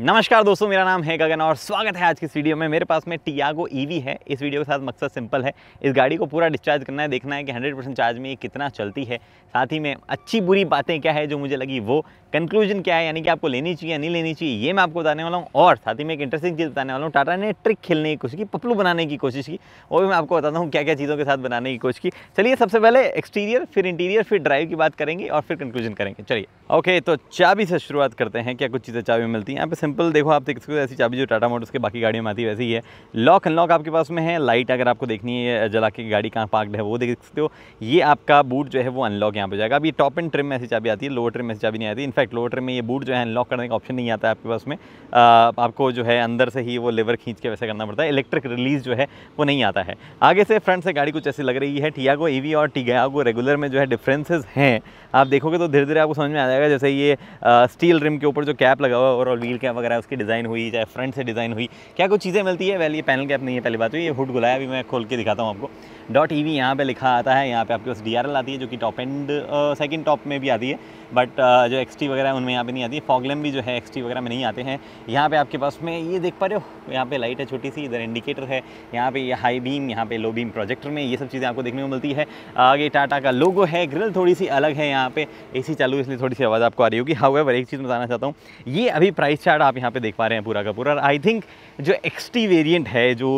नमस्कार दोस्तों मेरा नाम है गगन और स्वागत है आज की इस वीडियो में मेरे पास में टियागो ईवी e है इस वीडियो के साथ मकसद सिंपल है इस गाड़ी को पूरा डिस्चार्ज करना है देखना है कि 100 परसेंट चार्ज में ये कितना चलती है साथ ही में अच्छी बुरी बातें क्या है जो मुझे लगी वो कंक्लूजन क्या है यानी कि आपको लेनी चाहिए या नहीं लेनी चाहिए ये मैं आपको बताने वाला हूँ और साथ ही में एक इंटरेस्टिंग चीज़ बताने वाला हूँ टाटा ने ट्रिक खेलने की कोशिश की पपलू बनाने की कोशिश की वो भी मैं आपको बताता हूँ क्या क्या चीज़ों के साथ बनाने की कोशिश की चलिए सबसे पहले एक्सटीरियर फिर इंटीरियर फिर ड्राइव की बात करेंगे और फिर कंक्लूजन करेंगे चलिए ओके तो चाबी से शुरुआत करते हैं क्या कुछ चीज़ें चाबी मिलती हैं यहाँ पे सिंपल देखो आप देख सकते हो ऐसी चाबी जो टाटा मोटर्स के बाकी गाड़ियों में आती है वैसी ही है लॉक अनलॉक आपके पास में है लाइट अगर आपको देखनी है जला के गाड़ी कहाँ पार्कड है वो देख सकते हो ये आपका बूट जो है वो अनलॉक यहाँ पे जाएगा अब ये टॉप एंड ट्रिम में ऐसी चाबी आती है लोअर ट्रिम में ऐसी चाबी नहीं आती इनफैक्ट लोअर ट्रिम में ये बूट जो है अनलॉक करने का ऑप्शन नहीं आता है आपके पास में आपको जो है अंदर से ही वो लेवर खींच के वैसे करना पड़ता है इलेक्ट्रिक रिलीज जो है वो नहीं आता है आगे से फ्रंट से गाड़ी कुछ ऐसी लग रही है टियागो ई और टियागो रेगुलर में जो है डिफ्रेंसेज हैं आप देखोगे तो धीरे धीरे आपको समझ में आ जाएगा जैसे ये आ, स्टील रिम के ऊपर जो कैप लगा हुआ है और व्हील कैप वगैरह उसकी डिज़ाइन हुई चाहे फ्रंट से डिज़ाइन हुई क्या कुछ चीज़ें मिलती है वैली ये पैनल कैप नहीं है पहली बात हुई तो ये हुड गुलाया अभी मैं खोल के दिखाता हूँ आपको डॉट ई वी यहाँ पर लिखा आता है यहाँ पे आपके पास डी आर एल आती है जो कि टॉप एंड सेकंड टॉप में भी आती है बट uh, जो एक्स टी वगैरह उनमें यहाँ पे नहीं आती है फॉगलम भी जो है एक्स टी वगैरह में नहीं आते हैं यहाँ पे आपके पास में ये देख पा रहे हो यहाँ पे लाइट है छोटी सी इधर इंडिकेटर है यहाँ पे ये हाई बीम यहाँ पे लो बीम प्रोजेक्टर में ये सब चीज़ें आपको देखने को मिलती है आगे टाटा का लोगो है ग्रिल थोड़ी सी अलग है यहाँ पे ए सी चालू इसलिए थोड़ी सी आवाज़ आपको आ रही होगी हाउ एक चीज़ बताना चाहता हूँ ये अभी प्राइस चार्ट आप यहाँ पर देख पा रहे हैं पूरा का पूरा आई थिंक जो एक्स टी वेरियंट है जो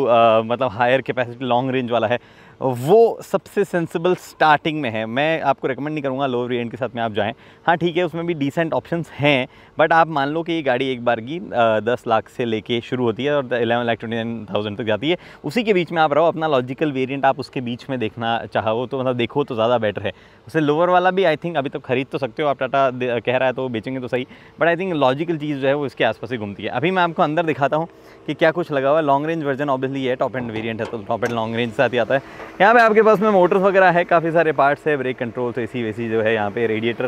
मतलब हायर कैपेसिटी लॉन्ग रेंज वाला है वो सबसे सेंसिबल स्टार्टिंग में है मैं आपको रिकमेंड नहीं करूँगा लो वेरियंट के साथ में आप जाएँ हाँ ठीक है उसमें भी डिसेंट ऑप्शन हैं बट आप मान लो कि ये गाड़ी एक बार की दस लाख से लेके शुरू होती है और eleven lakh twenty nine thousand तक जाती है उसी के बीच में आप रहो अपना लॉजिकल वेरियंट आप उसके बीच में देखना चाहो तो मतलब देखो तो ज़्यादा बेटर है उससे लोअर वाला भी आई थिंक अभी तक तो खरीद तो सकते हो आप टाटा कह रहा है तो बेचेंगे तो सही बट आई थिंक लॉजिकल चीज़ जो है वो इसके आसपास ही घूमती है अभी मैं आपको अंदर दिखाता हूँ कि क्या कुछ लगा हुआ है लॉन्ग रेंज वर्जन ऑब्वियसली है टॉप एंड वेरियंट है तो टॉप एंड लॉन्ग रेंज साथ ही आता है यहाँ पे आपके पास में मोटर्स वगैरह है काफ़ी सारे पार्ट्स है ब्रेक कंट्रोल ए सी वैसी जो है यहाँ पे रेडिएटर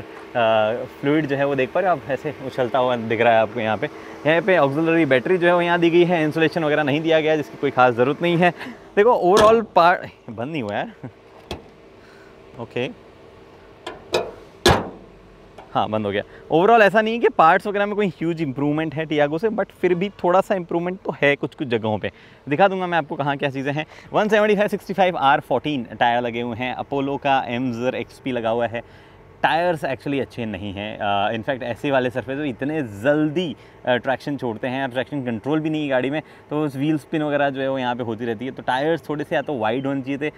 फ्लूड जो है वो देख पा रहे हो आप ऐसे उछलता हुआ दिख रहा है आपको यहाँ पे यहाँ पे ऑक्सिलरी बैटरी जो है वो यहाँ दी गई है इंसुलेशन वगैरह नहीं दिया गया जिसकी कोई खास ज़रूरत नहीं है देखो ओवरऑल पार्ट बंद नहीं हुआ है ओके okay. हाँ बंद हो गया ओवरऑल ऐसा नहीं है कि पार्ट्स वगैरह में कोई ह्यूज इंप्रूवमेंट है टियागो से बट फिर भी थोड़ा सा इंप्रूवमेंट तो है कुछ कुछ जगहों पे दिखा दूंगा मैं आपको कहाँ क्या चीज़ें हैं one seventy five sixty five R fourteen tyre लगे हुए हैं अपोलो का एमजर एक्सपी लगा हुआ है टायर्स एक्चुअली अच्छे नहीं हैं इनफैक्ट ऐसे वाले सरफेस तो इतने जल्दी ट्रैक्शन छोड़ते हैं और ट्रैक्शन कंट्रोल भी नहीं है गाड़ी में तो उस व्हील स्पिन वगैरह जो है वो यहाँ पे होती रहती है तो टायर्स थोड़े से या तो वाइड होने चाहिए थे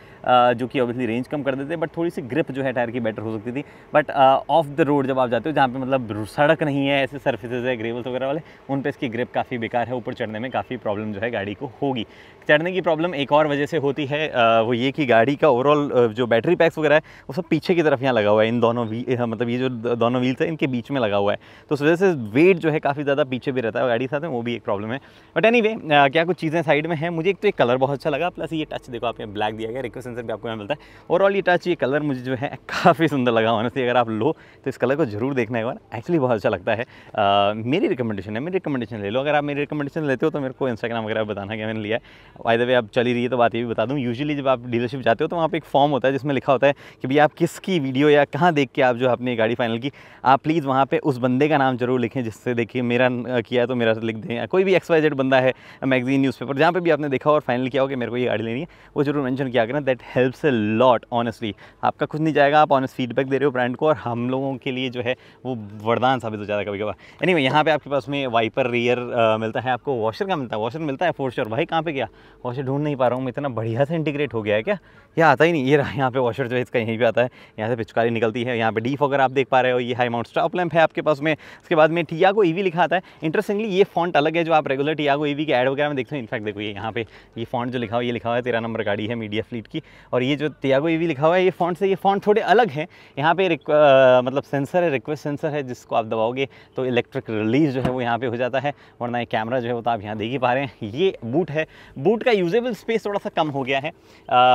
जो कि ऑब्वियसली रेंज कम कर देते बट थोड़ी सी ग्रिप जो है टायर की बेटर हो सकती थी बट ऑफ द रोड जब आप जाते हो जहाँ पर मतलब सड़क नहीं है ऐसे सर्फेसेज है ग्रेवल्स वगैरह वाले उन पर इसकी ग्रिप काफ़ी बेकार है ऊपर चढ़ने में काफ़ी प्रॉब्लम जो है गाड़ी को होगी चढ़ने की प्रॉब्लम एक और वजह से होती है वो ये कि गाड़ी का ओवरऑल जो बैटरी पैक्स वगैरह है वो सब पीछे की तरफ यहाँ लगा हुआ है इन दोनों Eh, हाँ, मतलब ये जो दोनों व्हील्स हैं इनके बीच में लगा हुआ है तो उस वजह से वेट जो है काफ़ी ज़्यादा पीछे भी रहता है गाड़ी साथ में वो भी एक प्रॉब्लम है बट एनी anyway, क्या कुछ चीज़ें साइड में है मुझे एक तो एक कलर बहुत अच्छा लगा प्लस ये टच देखो आपने ब्लैक दिया गया रिक्वेस्ट सेंसर भी आपको यहाँ मिलता है ओवरऑल ये टच ये कलर मुझे जो है काफ़ी सुंदर लगा ऑनेस्टली अगर आप लो तो इस कलर को जरूर देखना एक बार एक्चुअली बहुत अच्छा लगता है मेरी रिकमेंडेशन है मेरी रिकमेंडेशन ले लो अगर आप मेरी रिकमेंडेशन लेते हो तो मेरे को इंस्टाग्राम वगैरह बताना क्या मैंने लिया है वे आप चली रही है तो बात ये भी बता दूँ यूजली जब आप डीलरशिप जाते हो तो वहाँ पर एक फॉर्म होता है जिसमें लिखा होता है कि भाई आप किसकी वीडियो या कहाँ देख के आप जो अपनी गाड़ी फाइनल की आप प्लीज़ वहाँ पे उस बंदे का नाम जरूर लिखें जिससे देखिए मेरा किया है तो मेरा लिख दें कोई भी एक्स वाई जेड बंदा है मैगजीन न्यूज़पेपर जहाँ पे भी आपने देखा और फाइनल किया हो कि मेरे को ये गाड़ी लेनी है वो जरूर मैंशन किया करें that helps a lot honestly आपका कुछ नहीं जाएगा आप ऑनेस्ट फीडबैक दे रहे हो ब्रांड को और हम लोगों के लिए जो है वो वरदान साबित हो जाता है कभी कभार एनी anyway, पे आपके पास में वाइपर रियर मिलता है आपको वॉशर का मिलता है वॉशर मिलता है फोर्शर भाई कहाँ पर गया वॉशर ढूंढ नहीं पा रहा हूँ मैं इतना बढ़िया से इंटीग्रेट हो गया है क्या यह आता ही नहीं ये यहाँ पे वॉशर जो है इसका यहीं पर आता है यहाँ से पिचकारी निकलती है यहाँ पे डीफ अगर आप देख पा रहे हो ये हाई माउंट स्टॉप लैम्प है आपके पास में उसके बाद में टियागो ईवी लिखा है इंटरेस्टिंगली ये फॉन्ट अलग है जो आप रेगुलर टियागो ईवी के एड वगैरह में देखते हो इनफैक्ट देखो ये यहाँ पे ये फॉन्ट जो लिखा हुआ ये लिखा हुआ है तेरह नंबर गाड़ी है मीडिया फ्लीट की और ये जो टियागो ईवी e लिखा हुआ है ये फॉन्ट से ये फॉन्ट थोड़े अलग है यहाँ पे मतलब सेंसर है रिक्वेस्ट सेंसर है जिसको आप दबाओगे तो इलेक्ट्रिक रिलीज जो है वो यहाँ पे हो जाता है वरना ये कैमरा जो है वो तो आप यहाँ देख ही पा रहे हैं ये बूट है बूट का यूजेबल स्पेस थोड़ा सा कम हो गया है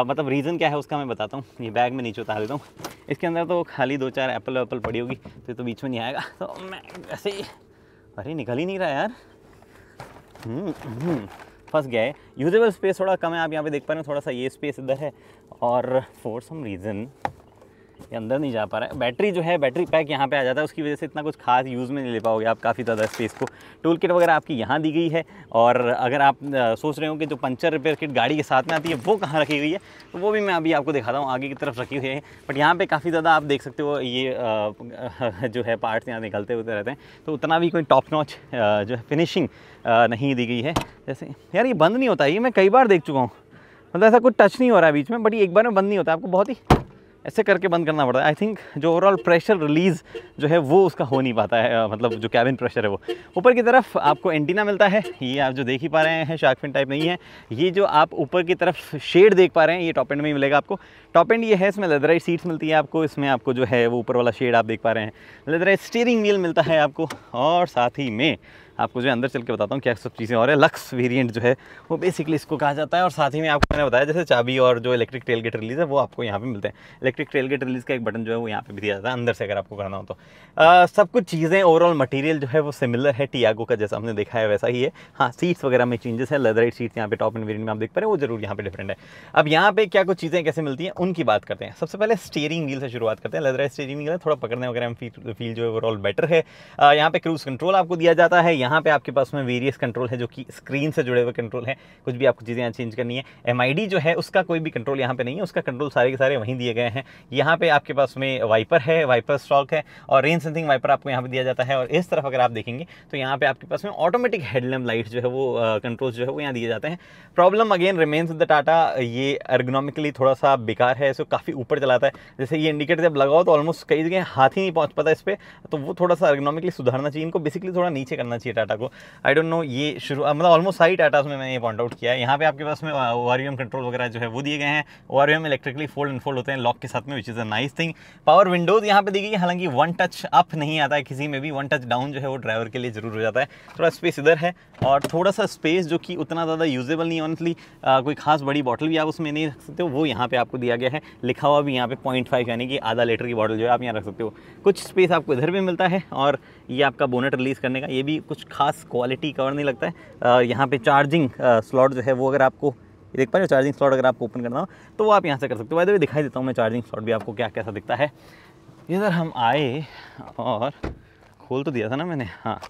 मतलब रीज़न क्या है उसका मैं बताता हूँ ये बैग में नीचे उतार देता हूँ इसके अंदर तो खाली दो चार एप्पल वेप्पल पड़ी होगी तो तो बीच में नहीं आएगा तो मैं ऐसे अरे निकल ही नहीं रहा यार हम्म, हम्म, फंस गया है यूजेबल स्पेस थोड़ा कम है आप यहाँ पे देख पा रहे हो थोड़ा सा ये स्पेस इधर है और फॉर सम रीज़न ये अंदर नहीं जा पा रहा है बैटरी जो है बैटरी पैक यहाँ पे आ जाता है उसकी वजह से इतना कुछ खास यूज़ में नहीं ले पाओगे आप काफ़ी ज़्यादा स्पेस को टूल किट वगैरह आपकी यहाँ दी गई है और अगर आप सोच रहे हो कि जो पंचर रिपेयर किट गाड़ी के साथ में आती है वो कहाँ रखी हुई है तो वो भी मैं अभी आपको दिखाता हूँ आगे की तरफ रखी हुई है बट यहाँ पर काफ़ी ज़्यादा आप देख सकते हो ये जो है पार्ट्स यहाँ निकलते होते रहते हैं तो उतना भी कोई टॉप नॉच जो है फिनिशिंग नहीं दी गई है जैसे यार ये बंद नहीं होता ये मैं कई बार देख चुका हूँ मतलब ऐसा कुछ टच नहीं हो रहा है बीच में बट ये एक बार में बंद नहीं होता आपको बहुत ही ऐसे करके बंद करना पड़ता है आई थिंक जो ओवरऑल प्रेशर रिलीज़ जो है वो उसका हो नहीं पाता है मतलब जो कैबिन प्रेशर है वो ऊपर की तरफ आपको एंटीना मिलता है ये आप जो देख ही पा रहे हैं शार्क फिन टाइप नहीं है ये जो आप ऊपर की तरफ शेड देख पा रहे हैं ये टॉप एंड में ही मिलेगा आपको टॉप एंड ये है इसमें लेदराइट सीट्स मिलती है आपको इसमें आपको जो है वो ऊपर वाला शेड आप देख पा रहे हैं लेदराइट स्टीयरिंग व्हील मिलता है आपको और साथ ही में आपको जो है अंदर चल के बताता हूँ क्या सब चीज़ें और लक्स वेरियंट जो है वो बेसिकली इसको कहा जाता है और साथ ही में आपको मैंने बताया जैसे चाबी और जो इलेक्ट्रिक टेल गेट रिलीज़ है वो आपको यहाँ पे मिलते हैं इलेक्ट्रिक टेल गेट रिलीज़ का एक बटन जो है वो यहाँ पर भी दिया जाता है अंदर से अगर आपको करना हो तो सब कुछ चीज़ें ओवरऑल मटीरियल जो है वो सिमिलर है टियागो का जैसा हमने देखा है वैसा ही है हाँ सीट्स वगैरह में चेंजेस है लेदर सीट्स यहाँ पे टॉप एंड वेरियंट में आप देख पा रहे हैं वो जरूर यहाँ पर डिफरेंट है अब यहाँ पे क्या कुछ चीज़ें कैसे मिलती हैं उनकी बात करते हैं सबसे पहले स्टेयरिंग व्हील से शुरुआत करते हैं लेदर स्टेयरिंग व्हील है थोड़ा पकड़ने वगैरह में फील जो है ओवरऑल बेटर है यहाँ पे क्रूज कंट्रोल आपको दिया जाता है यहाँ यहाँ पे आपके पास में वेरियस कंट्रोल है जो कि स्क्रीन से जुड़े हुए कंट्रोल है कुछ भी आपको चीज़ें यहाँ चेंज करनी है एम जो है उसका कोई भी कंट्रोल यहाँ पे नहीं है उसका कंट्रोल सारे के सारे वहीं दिए गए हैं यहाँ पे आपके पास में वाइपर है वाइपर स्टॉक है और रेन सेंसिंग वाइपर आपको यहाँ पर दिया जाता है और इस तरफ अगर आप देखेंगे तो यहाँ पर आपके पास में ऑटोमेटिक हेडलैम लाइट जो है वो कंट्रोल जो है वो यहाँ दिए जाते हैं problem again remains the Tata ये अर्गनॉमिकली थोड़ा सा बेकार है इसको काफ़ी ऊपर चलाता है जैसे ये इंडिकेटर जब लगाओ तो ऑलमोस्ट कई जगह हाथ ही नहीं पहुँच पाता इस पर तो वो थोड़ा सा अर्गनॉमिकली सुधारना चाहिए इनको बेसिकली थोड़ा नीचे करना चाहिए थी टाटा को आई डोंट नो ये शुरू मतलब ऑलमोस्ट सारी टाटाज में मैंने ये पॉइंट आउट किया है यहाँ पे आपके पास में ओ uh, कंट्रोल वगैरह जो है वो दिए गए हैं ओ इलेक्ट्रिकली फोल्ड एंड फोल्ड होते हैं लॉक के साथ में which is a nice thing power windows यहाँ पे देखिए हालांकि वन टच अप नहीं आता है किसी में भी वन टच डाउन जो है वो ड्राइवर के लिए जरूर हो जाता है थोड़ा स्पेस इधर है और थोड़ा सा स्पेस जो कि उतना ज़्यादा यूजेबल नहीं ऑनस्टली uh, कोई खास बड़ी बॉटल भी आप उसमें नहीं रख सकते हो वो यहाँ पे आपको दिया गया है लिखा हुआ भी यहाँ पे पॉइंट यानी कि आधा लीटर की बॉटल जो है आप यहाँ रख सकते हो कुछ स्पेस आपको इधर भी मिलता है और ये आपका बोनेट रिलीज़ करने का ये भी कुछ खास क्वालिटी कवर नहीं लगता है यहाँ पर चार्जिंग स्लॉट जो है वो अगर आपको देख पा रहे हो चार्जिंग स्लॉट अगर आपको ओपन करना हो तो वो आप यहाँ से कर सकते हो वैसे भी दिखाई देता हूँ मैं चार्जिंग स्लॉट भी आपको क्या कैसा दिखता है इधर हम आए और खोल तो दिया था ना मैंने हाँ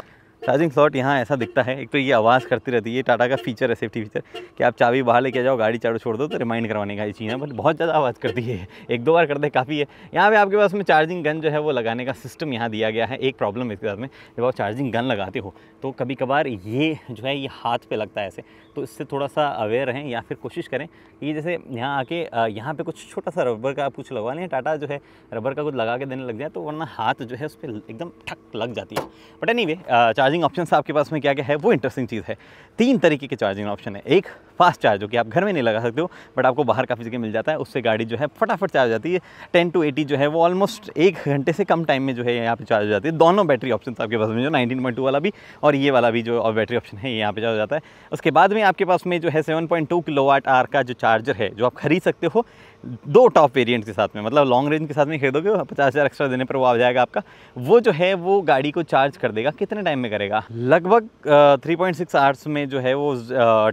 चार्जिंग स्लॉट यहाँ ऐसा दिखता है एक तो ये आवाज़ करती रहती है ये टाटा का फीचर है सेफ्टी फीचर कि आप चाबी बाहर लेके जाओ गाड़ी चारों छोड़ दो तो रिमाइंड करवाने का ये चीज़ है बट बहुत ज़्यादा आवाज़ करती है एक दो बार कर दे काफ़ी है यहाँ पे आपके पास में चार्जिंग गन जो है वो लगाने का सिस्टम यहाँ दिया गया है एक प्रॉब्लम इसके साथ में जब आप चार्जिंग गन लगाते हो तो कभी कभार ये जो है ये हाथ पर लगता है ऐसे तो इससे थोड़ा सा अवेयर रहें या फिर कोशिश करें कि जैसे यहाँ आके यहाँ पर कुछ छोटा सा रबर का कुछ लगवा लें टाटा जो है रबर का कुछ लगा के देने लग जाए तो वरना हाथ जो है उस पर एकदम ठक लग जाती है but anyway charging option आपके पास में क्या क्या है वो इंटरेस्टिंग चीज़ है तीन तरीके के चार्जिंग ऑप्शन है एक फास्ट चार्ज हो कि आप घर में नहीं लगा सकते हो बट आपको बाहर काफ़ी जगह मिल जाता है उससे गाड़ी जो है फटाफट चार्ज जाती है टेन टू एटी जो है वो ऑलमोस्ट एक घंटे से कम टाइम में जो है यहाँ पे चार्ज हो जाती है दोनों बैटरी ऑप्शन आपके पास में जो नाइनटीन पॉइंट टू वाला भी और ये वाला भी जो बैटरी ऑप्शन है ये यहाँ पे चार्ज हो जाता है उसके बाद में आपके पास में जो है seven point two kilowatt hour का जो चार्जर है जो आप खरीद सकते हो दो टॉप वेरिएंट के साथ में मतलब लॉन्ग रेंज के साथ में खरीदोगे पचास हज़ार एक्स्ट्रा देने पर वो आ जाएगा आपका वो जो है वो गाड़ी को चार्ज कर देगा कितने टाइम में करेगा लगभग थ्री पॉइंट सिक्स आवर्स में जो है वो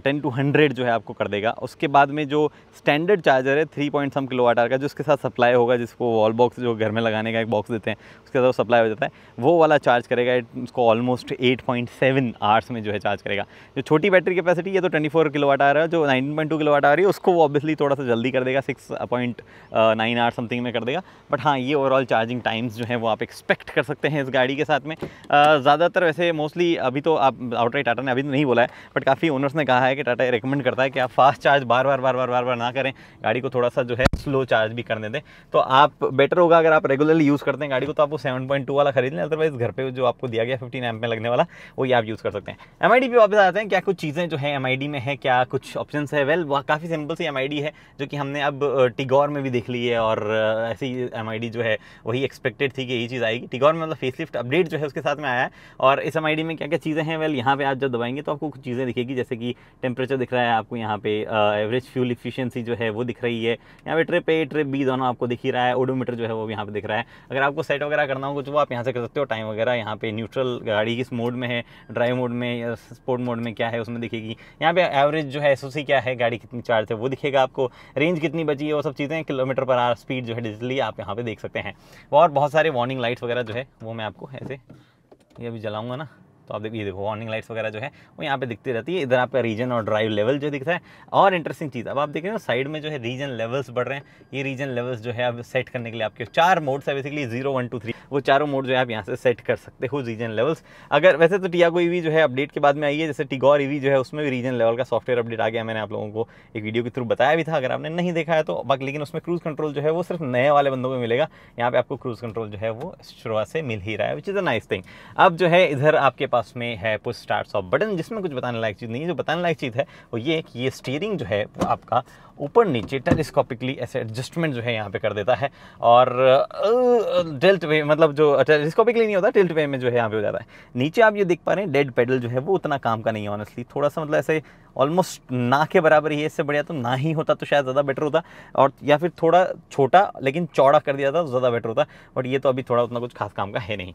टेन टू हंड्रेड जो है आपको कर देगा उसके बाद में जो स्टैंडर्ड चार्जर है three point some kilowatt hour का जो उसके साथ सप्लाई होगा जिसको वॉल बॉक्स जो घर में लगाने का एक बॉक्स देते हैं उसके साथ सप्लाई हो जाता है वो वाला चार्ज करेगा उसको almost eight point seven hours में जो है चार्ज करेगा जो छोटी बैटरी कैपेसिटी है तो ट्वेंटी फोर किलो आ रहा है जो नाइन पॉइंट टू किलो आ रही है उसको वो ऑब्वियसली थोड़ा सा जल्दी कर देगा six point nine or something में कर देगा बट हाँ ये ओवरऑल चार्जिंग टाइम्स जो है वो आप एक्सपेक्ट कर सकते हैं इस गाड़ी के साथ में uh, ज़्यादातर वैसे मोस्टली अभी तो आप आउटराइट टाटा ने अभी तो नहीं बोला है बट काफ़ी ओनर्स ने कहा है कि टाटा रिकमेंड करता है कि आप फास्ट चार्ज बार बार बार बार बार बार ना करें गाड़ी को थोड़ा सा जो है स्लो चार्ज भी करने दें तो आप बेटर होगा अगर आप रेगुलरली यूज़ करते हैं गाड़ी को तो आप वो सेवन वाला खरीद लें अदरवाइज़ घर पर जो आपको दिया गया फिफ्टीन एम में लगने वाला वही आप यूज़ कर सकते हैं एम आई वापस आते हैं क्या कुछ चीज़ें जो है एम में है क्या कुछ ऑप्शन है वेल काफ़ी सिंपल सी एम है जो कि हमने अब uh, टिगोर में भी देख ली है और ऐसी एम जो है वही एक्सपेक्टेड थी कि यही चीज़ आएगी टिगोर में मतलब फेसलिफ्ट अपडेट जो है उसके साथ में आया है और इस एम में क्या क्या चीज़ें हैं वेल यहाँ पे आप जब दबाएंगे तो आपको कुछ चीज़ें दिखेगी जैसे कि टेम्परेचर दिख रहा है आपको यहाँ पे एवरेज फ्यूल इफिशियंसी जो है वो दिख रही है यहाँ पे ट्रिप ए ट्रिप बी दोनों आपको दिख ही रहा है ओडोमीटर जो है वो यहाँ पे दिख रहा है अगर आपको सेट वगैरह करना हो कुछ वो आप यहाँ से कर सकते हो टाइम वगैरह यहाँ पे न्यूट्रल गाड़ी किस मोड में है ड्राइव मोड में स्पोर्ट मोड में क्या है उसमें दिखेगी यहाँ पे एवरेज जो है एस क्या है गाड़ी कितनी चार्ज है वो दिखेगा आपको रेंज कितनी बची है वो सब चीज़ें किलोमीटर पर आर स्पीड जो है डिजिटली आप यहाँ पे देख सकते हैं और बहुत सारे वार्निंग लाइट्स वगैरह जो है वो मैं आपको ऐसे ये अभी जलाऊँगा ना तो आप देखिए देखो वार्निंग लाइट्स वगैरह जो है वो यहाँ पे दिखती रहती है इधर आपका रीजन और ड्राइव लेवल जो दिखता है और इंटरेस्टिंग चीज़ अब आप देख रहे हो साइड में जो है रीजन लेवल्स बढ़ रहे हैं ये रीजन लेवल्स जो है अब सेट करने के लिए आपके चार मोड्स है basically zero one two three वो चारों मोड जो है आप यहाँ से सेट कर सकते हो रीजन लेवल्स अगर वैसे तो टियागो ईवी e जो है अपडेट के बाद में आई है जैसे टिगोर ईवी e जो है उसमें भी रीजन लेवल का सॉफ्टवेयर अपडेट आ गया मैंने आप लोगों को एक वीडियो के थ्रू बताया भी था अगर आपने नहीं देखा है तो बाकी लेकिन उसमें क्रूज कंट्रोल जो है वो सिर्फ नए वाले बंदों में मिलेगा यहाँ पे आपको क्रूज कंट्रोल जो है वो शुरुआत से मिल ही रहा है which is a nice thing अब जो है इधर आपके पास पास में है पुश स्टार्ट ऑफ बटन जिसमें कुछ बताने लायक चीज़ नहीं है जो बताने लायक चीज़ है वो ये है कि ये स्टीयरिंग जो है वो आपका ऊपर नीचे टेलीस्कोपिकली ऐसे एडजस्टमेंट जो है यहाँ पे कर देता है और डेल्ट वे मतलब जो टेलीस्कोपिकली नहीं होता डेल्ट वे में जो है यहाँ पे हो जाता है नीचे आप ये देख पा रहे हैं डेड पेडल जो है वो उतना काम का नहीं है ऑनेस्टली थोड़ा सा मतलब ऐसे ऑलमोस्ट ना के बराबर ही है इससे बढ़िया तो ना ही होता तो शायद ज़्यादा बेटर होता और या फिर थोड़ा छोटा लेकिन चौड़ा कर दिया था तो ज़्यादा बेटर होता बट ये तो अभी थोड़ा उतना कुछ खास काम का है नहीं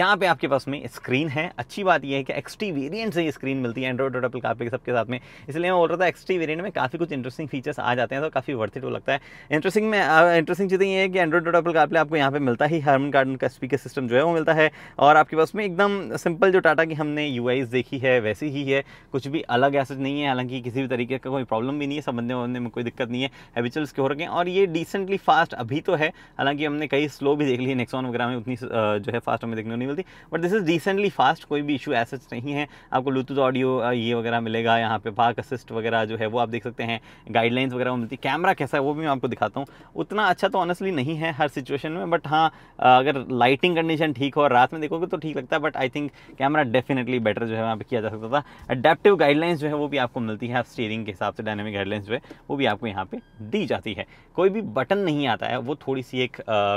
यहाँ पर आपके पास में स्क्रीन है अच्छी अच्छी बात यह है कि एक्स टी वेरियंट से ये स्क्रीन मिलती है एंड्रॉइड और एप्पल कारप्ले सबके साथ में इसलिए मैं बोल रहा था एक्स टी वेरियंट में काफ़ी कुछ इंटरेस्टिंग फीचर्स आ जाते हैं तो काफ़ी वर्थ इट वो लगता है इंटरेस्टिंग में इंटरेस्टिंग चीज़ें ये है कि एंड्रॉइड और एप्पल कारप्ले आपको यहाँ पर मिलता ही हार्मन कार्डन का स्पीकर सिस्टम जो है वो मिलता है और आपके पास में एकदम सिंपल जो टाटा की हमने यू देखी है वैसी ही है कुछ भी अलग ऐसा नहीं है हालांकि किसी भी तरीके का कोई प्रॉब्लम भी नहीं है संबंधने वबंधने में कोई दिक्कत नहीं है हैबिचुअल्स के हो रखे हैं और ये डिसेंटली फास्ट अभी तो है हालांकि हमने कई स्लो भी देख ली है नेक्सॉन वगैरह में उतनी जो है फास्ट हमें देखने को नहीं मिलती but this is decently fast कोई कोई भी इशू ऐसा नहीं है आपको ब्लूटूथ ऑडियो ये वगैरह मिलेगा यहाँ पे पार्क असिस्ट वगैरह जो है वो आप देख सकते हैं गाइडलाइंस वगैरह मिलती है कैमरा कैसा है वो भी मैं आपको दिखाता हूँ उतना अच्छा तो ऑनेस्टली नहीं है हर सिचुएशन में बट हाँ अगर लाइटिंग कंडीशन ठीक हो और रात में देखोगे तो ठीक लगता है but I think camera definitely better जो है वहाँ पर किया जा सकता था अडेप्टिव गाइडलाइंस जो है वो भी आपको मिलती है स्टीयरिंग के हिसाब से डायनेमिक गाइडलाइंस जो है वो भी आपको यहाँ पर दी जाती है कोई भी बटन नहीं आता है वो थोड़ी सी एक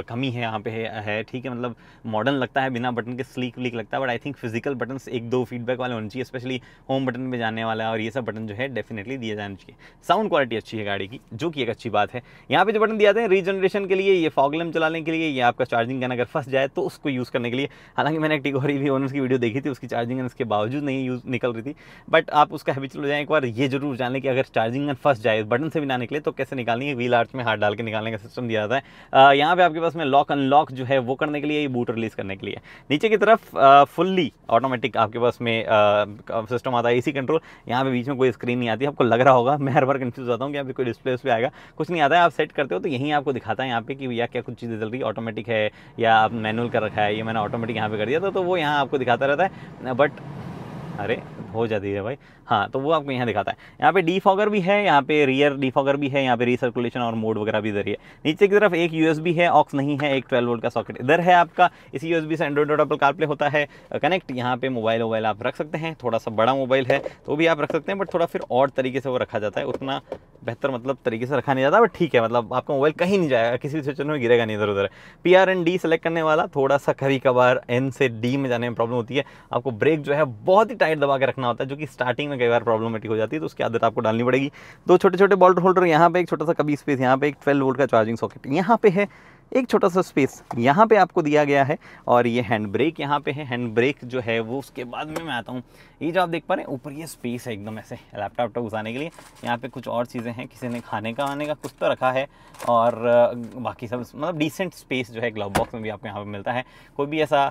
कमी है यहाँ पे है ठीक है मतलब मॉडर्न लगता है बिना बटन के स्लीक व्लीक लगता है but I think physical pass button एक दो फीडबैक वाले होने चाहिए स्पेशली होम बटन पर जाने वाला और ये सब बटन जो है डेफिनेटली दिए जाने चाहिए साउंड क्वालिटी अच्छी है गाड़ी की जो कि एक अच्छी बात है यहाँ पे जो बटन दिया जाते रीजनरेशन के लिए ये फॉगलम चलाने के लिए ये आपका चार्जिंग गन अगर फंस जाए तो उसको यूज़ करने के लिए हालांकि मैंने एक टिकोरी भी ओनर्स की वीडियो देखी थी उसकी चार्जिंग गन इसके बावजूद नहीं यूज़ निकल रही थी बट आप उसका हैबिट चलो जाए एक बार ये जरूर जान लें कि अगर चार्जिंग गन फंस जाए बटन से भी ना निकले तो कैसे निकालनी है व्हील आर्च में हाथ डाल के निकालने का सिस्टम दिया जाता है यहाँ पे आपके पास में लॉक अनलॉक जो है वो करने के लिए ये बूट रिलीज़ करने के लिए नीचे की तरफ फुल्ली और ऑटोमेटिक आपके पास में सिस्टम आता है एसी कंट्रोल यहाँ पे बीच में कोई स्क्रीन नहीं आती आपको लग रहा होगा मैं हर बार कंफ्यूज होता हूँ कि यहाँ पे कोई डिस्प्ले उस पर आएगा कुछ नहीं आता है आप सेट करते हो तो यहीं आपको दिखाता है यहाँ पे कि भैया क्या कुछ चीज़ें चल रही है ऑटोमेटिक है या आप मैनुअल कर रखा है ये मैंने ऑटोमेटिक यहाँ पर कर दिया था तो वो यहाँ आपको दिखाता रहता है बट अरे हो जाती है भाई हाँ तो वो आपको यहाँ दिखाता है यहाँ पे डीफॉगर भी है यहाँ पे रियर डीफॉगर भी है यहाँ पे रिसर्कुलेशन और मोड वगैरह भी जरिए नीचे की तरफ एक यू है ऑक्स नहीं है एक ट्वेल्व वोल्ट का सॉकेट इधर है आपका इसी बी से एंड्रॉइड डबल कारप्ले होता है कनेक्ट यहाँ पे मोबाइल वोबाइल आप रख सकते हैं थोड़ा सा बड़ा मोबाइल है तो भी आप रख सकते हैं बट थोड़ा फिर और तरीके से वो रखा जाता है उतना बेहतर मतलब तरीके से रखा नहीं जाता बट ठीक है मतलब आपका मोबाइल कहीं नहीं जाएगा किसी भी सिचुएशन में गिरेगा नहीं इधर उधर P R N D select करने वाला थोड़ा सा कभी कभार एन से डी में जाने में प्रॉब्लम होती है आपको ब्रेक जो है बहुत ही टाइट दबा के रखना होता है जो कि स्टार्टिंग में कई बार प्रॉब्लमेटिक हो जाती है तो उसकी आदत आपको डालनी पड़ेगी दो छोटे छोटे बॉल्ट होल्डर यहाँ पे एक छोटा सा कभी स्पेस यहाँ पे एक ट्वेल्व वोल्ट का चार्जिंग सॉकेट यहाँ पे है एक छोटा सा स्पेस यहाँ पे आपको दिया गया है और ये हैंड ब्रेक यहाँ पे है हैंड ब्रेक जो है वो उसके बाद में मैं आता हूँ ये जो आप देख पा रहे हैं ऊपर ये स्पेस है एकदम ऐसे लैपटॉप टॉप घुसाने के लिए यहाँ पे कुछ और चीज़ें हैं किसी ने खाने का आने का कुछ तो रखा है और बाकी सब मतलब डिसेंट स्पेस जो है ग्लव बॉक्स में भी आपको यहाँ पर मिलता है कोई भी ऐसा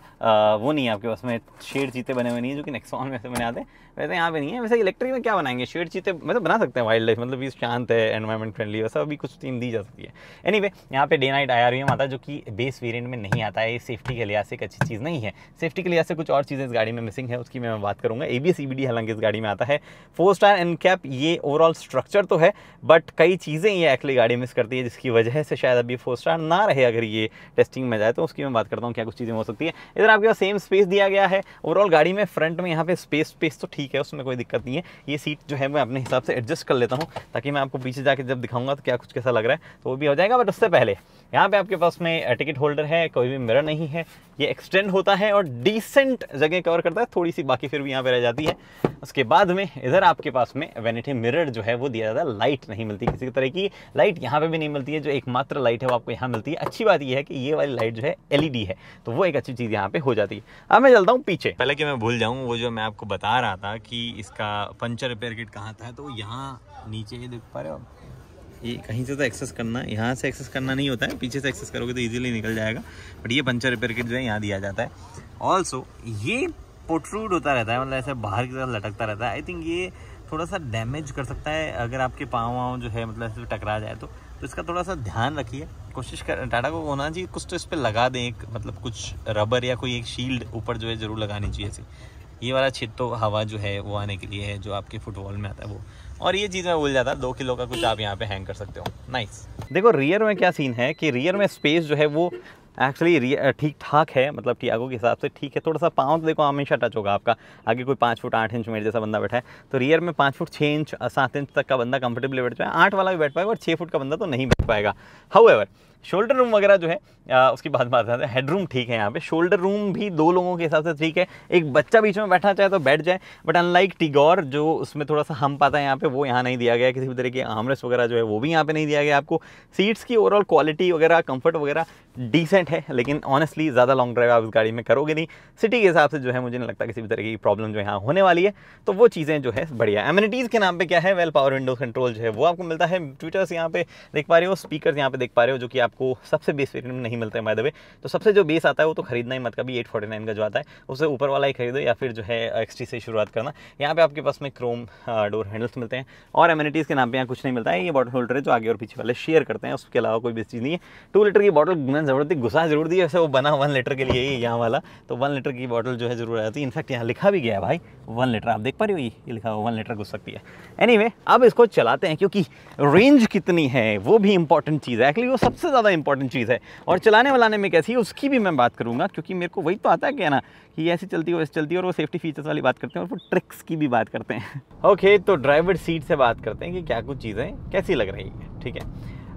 वो नहीं है आपके पास में शेड चीते बने हुए नहीं है जो कि नेक्सॉन में ऐसे बने आते हैं वैसे यहाँ पे नहीं है वैसे इलेक्ट्रिक में क्या बनाएंगे शेड चीते मतलब बना सकते हैं वाइल्ड लाइफ मतलब ये शांत है एनवायरमेंट फ्रेंडली वैसा अभी कुछ थीम दी जा सकती है एनी वे यहाँ पे डे नाइट आई आर आता है जो कि बेस वेरियंट में नहीं आता है ये सेफ्टी के लिहाज से एक अच्छी चीज़ नहीं है सेफ्टी के लिहाज से कुछ और चीज़ें इस गाड़ी में मिसिंग है उसकी मैं बात करूँगा ए बी बी डी हालांकि इस गाड़ी में आता है फोर स्टार एंड कैप ये ओवरऑल स्ट्रक्चर तो है बट कई चीज़ें ये एक्चुअली गाड़ी मिस करती है जिसकी वजह से शायद अभी फोर स्टार ना रहे अगर ये टेस्टिंग में जाए तो उसकी मैं बात करता हूँ क्या कुछ चीज़ें हो सकती है इधर आपके पास सेम स्पेस दिया गया है ओवरऑल गाड़ी में फ्रंट में यहाँ पे स्पेस स्पेस तो ठीक ठीक है उसमें कोई दिक्कत नहीं है ये सीट जो है मैं अपने हिसाब से एडजस्ट कर लेता हूँ ताकि मैं आपको पीछे जाके जब दिखाऊंगा तो क्या कुछ कैसा लग रहा है तो वो भी हो जाएगा बट उससे पहले यहाँ पे आपके पास में टिकट होल्डर है कोई भी मिरर नहीं है ये एक्सटेंड होता है और डिसेंट जगह कवर करता है थोड़ी सी बाकी फिर भी यहाँ पे रह जाती है उसके बाद में इधर आपके पास में वेनिटी मिरर जो है वो दिया जाता है लाइट नहीं मिलती किसी तरह की लाइट यहाँ पे भी नहीं मिलती है जो एकमात्र लाइट है वो आपको यहाँ मिलती है अच्छी बात यह है कि ये वाली लाइट जो है एल है तो वो एक अच्छी चीज़ यहाँ पे हो जाती है अब मैं चलता हूँ पीछे पहले कि मैं भूल जाऊँ वो जो मैं आपको बता रहा था था कि इसका पंचर रिपेयर किट कहाँ था तो यहाँ नीचे ही देख पा रहे हो ये कहीं से तो एक्सेस करना यहाँ से एक्सेस करना नहीं होता है पीछे से एक्सेस करोगे तो इजीली निकल जाएगा बट ये पंचर रिपेयर किट जो है यहाँ दिया जाता है ऑल्सो ये पोट्रूड होता रहता है मतलब ऐसे बाहर की तरफ लटकता रहता है आई थिंक ये थोड़ा सा डैमेज कर सकता है अगर आपके पाँव वाँव जो है मतलब ऐसे टकरा जाए तो तो इसका थोड़ा सा ध्यान रखिए कोशिश कर टाटा को होना चाहिए कुछ तो इस पर लगा दें एक मतलब कुछ रबर या कोई एक शील्ड ऊपर जो है ज़रूर लगानी चाहिए ऐसी ये वाला छिट्टो तो हवा जो है वो आने के लिए है जो आपके फुटबॉल में आता है वो और ये चीज़ मैं भूल जाता दो किलो का कुछ आप यहाँ पे हैंग कर सकते हो नाइस देखो रियर में क्या सीन है कि रियर में स्पेस जो है वो एक्चुअली ठीक ठाक है मतलब टियागो के हिसाब से ठीक है थोड़ा सा पाँव तो देखो हमेशा टच होगा आपका आगे कोई पाँच फुट आठ इंच मेरे जैसा बंदा बैठा है तो रियर में पाँच फुट छः इंच सात इंच तक का बंदा कंफर्टेबली बैठ पाएगा आठ वाला भी बैठ पाएगा और छः फुट का बंदा तो नहीं बैठ पाएगा हाउ शोल्डर रूम वगैरह जो है आ, उसकी बात बात है हेड रूम ठीक है यहाँ पे शोल्डर रूम भी दो लोगों के हिसाब से ठीक है एक बच्चा बीच में बैठना चाहे तो बैठ जाए बट अनलाइक टिगोर जो उसमें थोड़ा सा हम पाता है यहाँ पे वो यहाँ नहीं दिया गया किसी भी तरह की आमरेस वगैरह जो है वो भी यहाँ पे नहीं दिया गया आपको सीट्स की ओवरऑल क्वालिटी वगैरह कम्फर्ट वगैरह डिसेंट है लेकिन ऑनेस्टली ज़्यादा लॉन्ग ड्राइव आप इस गाड़ी में करोगे नहीं सिटी के हिसाब से जो है मुझे नहीं लगता किसी भी तरह की प्रॉब्लम जो यहाँ होने वाली है तो वो चीज़ें जो है बढ़िया एम्यूनिटीज़ के नाम पर क्या है वेल पावर विंडो कंट्रोल जो है वो आपको मिलता है ट्विटर्स यहाँ पे देख पा रहे हो स्पीकर यहाँ पे देख पा रहे हो जो कि आप आपको सबसे बेस वेरियंट में नहीं मिलता है बाय तो सबसे जो बेस आता है वो तो खरीदना ही मत कभी एट फोर्टी नाइन का जो आता है उससे ऊपर वाला ही खरीदो या फिर जो है एक्सटी से शुरुआत करना यहाँ पे आपके पास में क्रोम डोर हैंडल्स मिलते हैं और एमिनिटीज़ के नाम पे यहाँ कुछ नहीं मिलता है ये बॉटल होल्डर है जो आगे और पीछे वाले शेयर करते हैं उसके अलावा कोई बेस चीज़ नहीं है टू लीटर की बॉटल मैंने ज़रूरत थी घुसा जरूर दी वैसे वो बना वन लीटर के लिए ही यहाँ वाला तो वन लीटर की बॉटल जो है ज़रूर आती है इनफैक्ट यहाँ लिखा भी गया है भाई वन लीटर आप देख पा रहे हो ये लिखा हुआ वन लीटर घुस सकती है एनी अब इसको चलाते हैं क्योंकि रेंज कितनी है वो भी इंपॉर्टेंट चीज़ है एक्चुअली वो सबसे ज़्यादा ज़्यादा इंपॉर्टेंट चीज़ है और चलाने वलाने में कैसी है उसकी भी मैं बात करूँगा क्योंकि मेरे को वही तो आता है कहना कि ऐसी चलती है वैसे चलती है और वो सेफ्टी फीचर्स वाली बात करते हैं और वो ट्रिक्स की भी बात करते हैं ओके तो ड्राइवर सीट से बात करते हैं कि क्या कुछ चीज़ें कैसी लग रही है ठीक है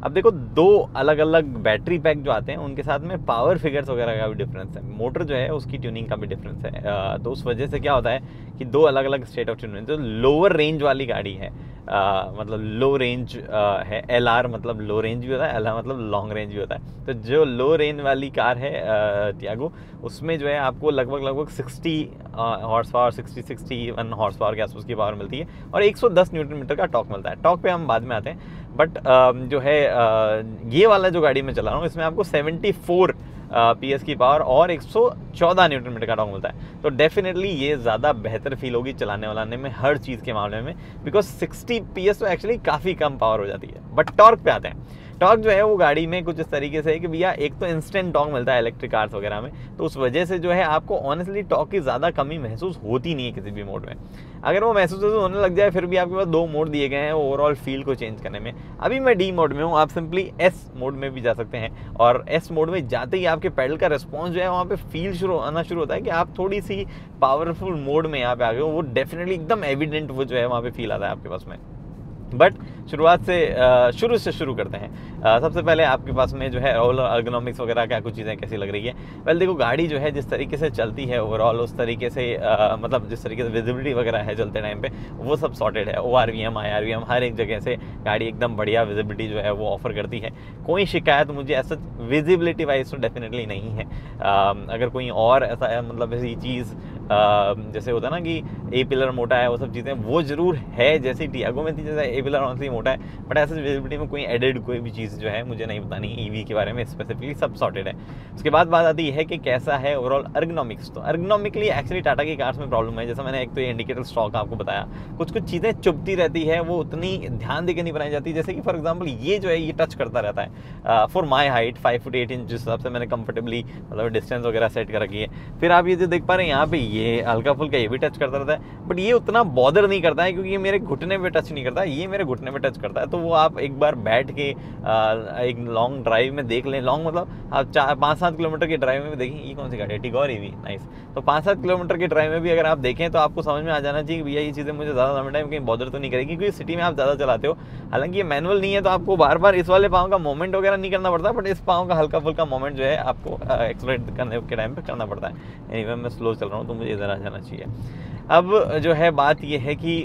अब देखो दो अलग अलग बैटरी पैक जो आते हैं उनके साथ में पावर फिगर्स वगैरह का भी डिफरेंस है मोटर जो है उसकी ट्यूनिंग का भी डिफरेंस है तो उस वजह से क्या होता है कि दो अलग अलग स्टेट ऑफ ट्यूनिंग जो लोअर रेंज वाली गाड़ी है आ, मतलब लो रेंज आ, है एल आर मतलब लो रेंज भी होता है एल आर मतलब लॉन्ग रेंज भी होता है तो जो लो रेंज वाली कार है टियागो उसमें जो है आपको लगभग लगभग 60 horse power 60 sixty one horse power के आसपास की पावर मिलती है और 110 न्यूटन मीटर का टॉक मिलता है टॉक पे हम बाद में आते हैं बट जो है ये वाला जो गाड़ी मैं चला रहा हूँ इसमें आपको सेवेंटी पी एस की पावर और 114 चौदह मीटर का टॉक मिलता है तो डेफिनेटली ये ज़्यादा बेहतर फील होगी चलाने वालाने में हर चीज़ के मामले में बिकॉज 60 पी एस तो एक्चुअली काफ़ी कम पावर हो जाती है बट टॉर्क पे आते हैं टॉर्क जो है वो गाड़ी में कुछ इस तरीके से है कि भैया एक तो इंस्टेंट टॉक मिलता है इलेक्ट्रिक कार्स वगैरह में तो उस वजह से जो है आपको ऑनेस्टली टॉक की ज़्यादा कमी महसूस होती नहीं है किसी भी मोड में अगर वो महसूस तो होने लग जाए फिर भी आपके पास दो मोड दिए गए हैं ओवरऑल फील को चेंज करने में अभी मैं डी मोड में हूँ आप सिंपली एस मोड में भी जा सकते हैं और एस मोड में जाते ही आपके पैडल का रिस्पॉन्स जो है वहाँ पे फील शुरू आना शुरू होता है कि आप थोड़ी सी पावरफुल मोड में यहाँ पे आ गए हो वो डेफिनेटली एकदम एविडेंट वो जो है वहाँ पे फील आता है आपके पास में बट शुरुआत से शुरू से शुरू करते हैं सबसे पहले आपके पास में जो है ओवरऑल अर्गोनॉमिक्स वगैरह क्या कुछ चीज़ें कैसी लग रही है वेल देखो गाड़ी जो है जिस तरीके से चलती है ओवरऑल उस तरीके से मतलब जिस तरीके से विजिबिलिटी वगैरह है चलते टाइम पे वो सब सॉर्टेड है O R V M I R V M हर एक जगह से गाड़ी एकदम बढ़िया विजिबिलिटी जो है वो ऑफर करती है कोई शिकायत मुझे ऐसा विजिबिलिटी वाइज तो डेफिनेटली नहीं है अगर कोई और ऐसा मतलब ऐसी चीज़ जैसे होता है ना कि ए पिलर मोटा है वो सब चीज़ें वो जरूर है जैसे टियागो में थी जैसे ए पिलर ऑनली मोटा है बट ऐसे विजिबिलिटी में कोई एडेड कोई भी चीज़ जो है मुझे नहीं बतानी ईवी e के बारे में स्पेसिफिकली सब सॉर्टेड है उसके बाद बात आती है कि कैसा है ओवरऑल अर्गनॉमिक्स तो अर्गनॉमिकली एक्चुअली टाटा की कार्स में प्रॉब्लम है जैसे मैंने एक तो ये इंडिकेटर स्टॉक आपको बताया कुछ कुछ चीज़ें चुपती रहती है वो उतनी ध्यान देकर नहीं बनाई जाती जैसे कि फॉर एग्जाम्पल ये जो है ये टच करता रहता है for my height five foot eight inch जिस हिसाब से मैंने कंफर्टेबली मतलब डिस्टेंस वगैरह सेट कर रखी है फिर आप ये जो देख पा रहे हैं यहाँ पे ये हल्का फुल्का ये भी टच करता रहता है बट ये उतना बॉदर नहीं करता है क्योंकि ये मेरे घुटने पे टच नहीं करता ये मेरे घुटने पे टच करता है तो वो आप एक बार बैठ के एक लॉन्ग ड्राइव में देख लें लॉन्ग मतलब आप चार पाँच सात किलोमीटर की ड्राइव में भी देखें ये कौन सी गाड़ी है टिकॉर ये भी नाइस तो पाँच सात किलोमीटर की ड्राइव में भी अगर आप देखें तो आपको समझ में आ जाना चाहिए भैया ये चीज़ें मुझे ज़्यादा लंबे टाइम कहीं बॉदर तो नहीं करेगी क्योंकि सिटी में आप ज़्यादा चलाते हो हालांकि ये मैनुअल नहीं है तो आपको बार बार इस वाले पाँव का मोमेंट वगैरह नहीं करना पड़ता बट इस पाँव का हल्का फुल्का मोमेंट जो है आपको एक्सप्लोरेट करने के टाइम पर करना पड़ता है एनी मैं स्लो चल रहा हूँ तो मुझे इधर आ जाना चाहिए अब जो है बात यह है कि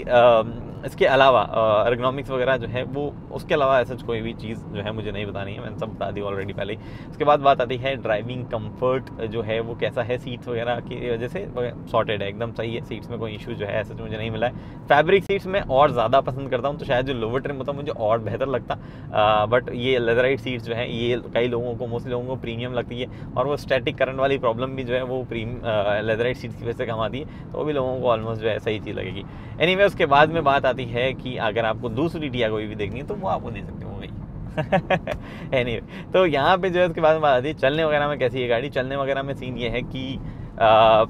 इसके अलावा अर्गनॉमिक्स वगैरह जो है वो उसके अलावा ऐसा कोई भी चीज़ जो है मुझे नहीं बतानी है मैंने सब बता दी ऑलरेडी पहले ही उसके बाद बात आती है ड्राइविंग कंफर्ट जो है वो कैसा है सीट्स वगैरह की वजह से सॉर्टेड है एकदम सही है सीट्स में कोई इशू जो है ऐसा मुझे नहीं मिला है फैब्रिक सीट्स मैं और ज़्यादा पसंद करता हूँ तो शायद जो लोअर ट्रिम होता मुझे और बेहतर लगता बट ये लेदराइट सीट्स जो है ये कई लोगों को मोस्टली लोगों को प्रीमियम लगती है और वो स्टैटिक करंट वाली प्रॉब्लम भी जो है वो प्रीम लेदराइट सीट्स की वजह से कम आती है तो भी लोगों को ऑलमोस्ट जो है सही चीज़ लगेगी एनी anyway, उसके बाद में बात जाती है कि अगर आपको दूसरी टिया कोई भी देखनी है तो वो आपको दे सकते हो भाई एनी anyway, तो यहाँ पे जो है उसके बाद में बात आती है चलने वगैरह में कैसी है गाड़ी चलने वगैरह में सीन ये है कि आ,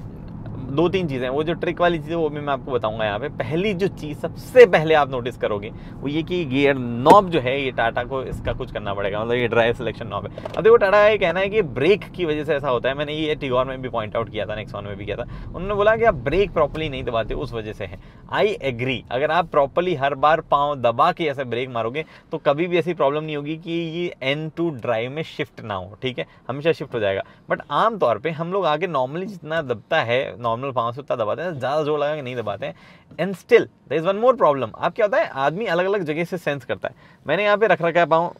दो तीन चीज़ें वो जो ट्रिक वाली चीज़ है वो भी मैं आपको बताऊंगा यहाँ पे पहली जो चीज़ सबसे पहले आप नोटिस करोगे वो ये कि गियर नॉब जो है ये टाटा को इसका कुछ करना पड़ेगा मतलब ये ड्राइव सिलेक्शन नॉब है अब देखो टाटा का ये कहना है कि ब्रेक की वजह से ऐसा होता है मैंने ये टिगोर में भी पॉइंट आउट किया था नेक्सॉन में भी किया था उन्होंने बोला कि आप ब्रेक प्रॉपरली नहीं दबाते उस वजह से है आई एग्री अगर आप प्रॉपरली हर बार पाँव दबा के ऐसे ब्रेक मारोगे तो कभी भी ऐसी प्रॉब्लम नहीं होगी कि ये एन टू ड्राइव में शिफ्ट ना हो ठीक है हमेशा शिफ्ट हो जाएगा बट आमतौर पर हम लोग आगे नॉर्मली जितना दबता है नॉर्मल नॉर्मल पाँव से उतना दबाते हैं ज़्यादा जोर लगा के नहीं दबाते हैं and still the is one more problem आप क्या होता है आदमी अलग अलग जगह से सेंस करता है मैंने यहाँ पे रख रखा है पाऊँ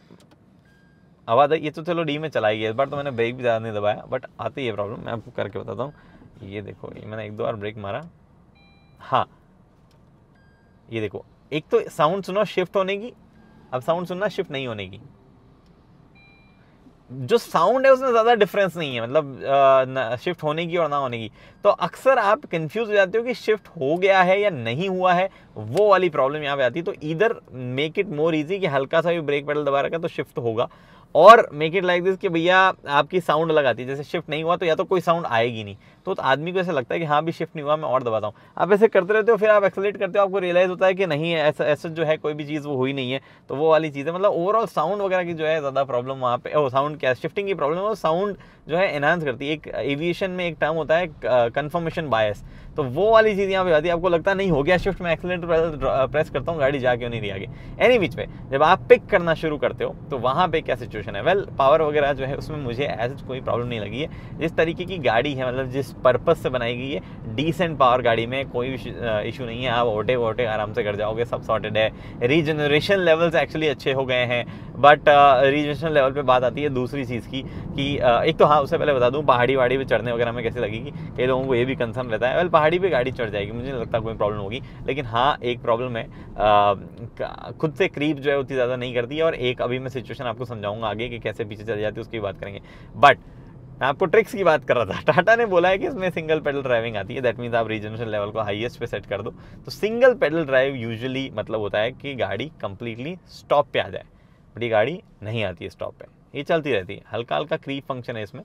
आवाज़ ये तो चलो डी में चलाई गई इस बार तो मैंने ब्रेक भी ज़्यादा नहीं दबाया बट आती है प्रॉब्लम मैं आपको करके बताता हूँ ये देखो ये मैंने एक दो बार ब्रेक मारा हाँ ये देखो एक तो साउंड सुनो शिफ्ट होने की अब साउंड सुनना शिफ्ट नहीं होने की जो साउंड है उसमें ज़्यादा डिफरेंस नहीं है मतलब शिफ्ट होने की और ना होने की तो अक्सर आप कंफ्यूज हो जाते हो कि शिफ्ट हो गया है या नहीं हुआ है वो वाली प्रॉब्लम यहाँ पे आती है तो इधर मेक इट मोर इजी कि हल्का सा भी ब्रेक पेडल दबा रखा तो शिफ्ट होगा और मेक इट लाइक दिस कि भैया आपकी साउंड अलग आती है जैसे शिफ्ट नहीं हुआ तो या तो कोई साउंड आएगी नहीं तो, तो आदमी को ऐसा लगता है कि हाँ भी शिफ्ट नहीं हुआ मैं और दबाता हूँ आप ऐसे करते रहते हो फिर आप एक्सलेट करते हो आपको रियलाइज़ होता है कि नहीं है ऐसा ऐसा जो है कोई भी चीज़ वो हुई नहीं है तो वो वाली चीज़ है मतलब ओवरऑल साउंड वगैरह की जो है ज़्यादा प्रॉब्लम वहाँ पे ओ साउंड क्या शिफ्टिंग की प्रॉब्लम है वो साउंड जो है एनहांस करती है एक एविएशन में एक टर्म होता है कन्फर्मेशन बायस तो वो वाली चीज़ यहाँ पे आती है आपको लगता नहीं हो गया शिफ्ट मैं एक्सलेंट प्रेस करता हूँ गाड़ी जा क्यों नहीं दिया गया एनी बीच पे जब आप पिक करना शुरू करते हो तो वहाँ पे क्या सिचुएशन है वेल पावर वगैरह जो है उसमें मुझे ऐसे कोई प्रॉब्लम नहीं लगी है जिस तरीके की गाड़ी है मतलब जिस पर्पज़ से बनाई गई है डिसेंट पावर गाड़ी में कोई इशू नहीं है आप ओटे वोटे आराम से कर जाओगे सब सॉर्टेड है रीजनरेशन लेवल्स एक्चुअली अच्छे हो गए हैं बट रीजनरेशन लेवल पे बात आती है दूसरी चीज़ की कि uh, एक तो हाँ उससे पहले बता दूँ पहाड़ी वाड़ी पर चढ़ने वगैरह में कैसे लगेगी कई लोगों को ये भी कंसर्न रहता है वेल पहाड़ी पर गाड़ी चढ़ जाएगी मुझे नहीं लगता कोई प्रॉब्लम होगी लेकिन हाँ एक प्रॉब्लम है खुद से क्रीप जो है उतनी ज़्यादा नहीं करती है और एक अभी मैं सिचुएशन आपको समझाऊंगा आगे कि कैसे पीछे चले जाती है उसकी बात करेंगे बट मैं आपको ट्रिक्स की बात कर रहा था टाटा ने बोला है कि इसमें सिंगल पेडल ड्राइविंग आती है दैट मीन्स आप रीजनरेशन लेवल को हाईएस्ट पे सेट कर दो तो सिंगल पेडल ड्राइव यूजुअली मतलब होता है कि गाड़ी कंप्लीटली स्टॉप पे आ जाए बट ये गाड़ी नहीं आती है स्टॉप पे ये चलती रहती है हल्का हल्का क्रीप फंक्शन है इसमें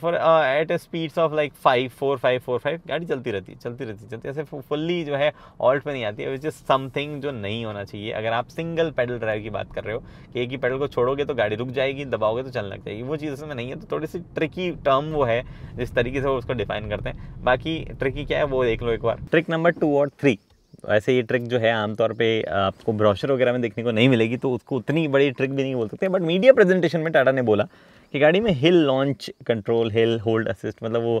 for eight speeds of like five four five four five गाड़ी चलती रहती है चलती रहती है चलती ऐसे फुल्ली जो है ऑल्ट में नहीं आती है इज़ समथिंग जो नहीं होना चाहिए अगर आप सिंगल पेडल ड्राइव की बात कर रहे हो कि एक ही पेडल को छोड़ोगे तो गाड़ी रुक जाएगी दबाओगे तो चलने लग जाएगी वो चीज़ उसमें नहीं है तो थोड़ी सी ट्रिकी टर्म वो है जिस तरीके से वो उसको डिफाइन करते हैं बाकी ट्रिकी क्या है वो देख लो एक बार ट्रिक नंबर टू और थ्री वैसे ये ट्रिक जो है आमतौर पे आपको ब्रोशर वगैरह में देखने को नहीं मिलेगी तो उसको उतनी बड़ी ट्रिक भी नहीं बोल सकते बट मीडिया प्रेजेंटेशन में टाटा ने बोला कि गाड़ी में hill launch control hill hold assist मतलब वो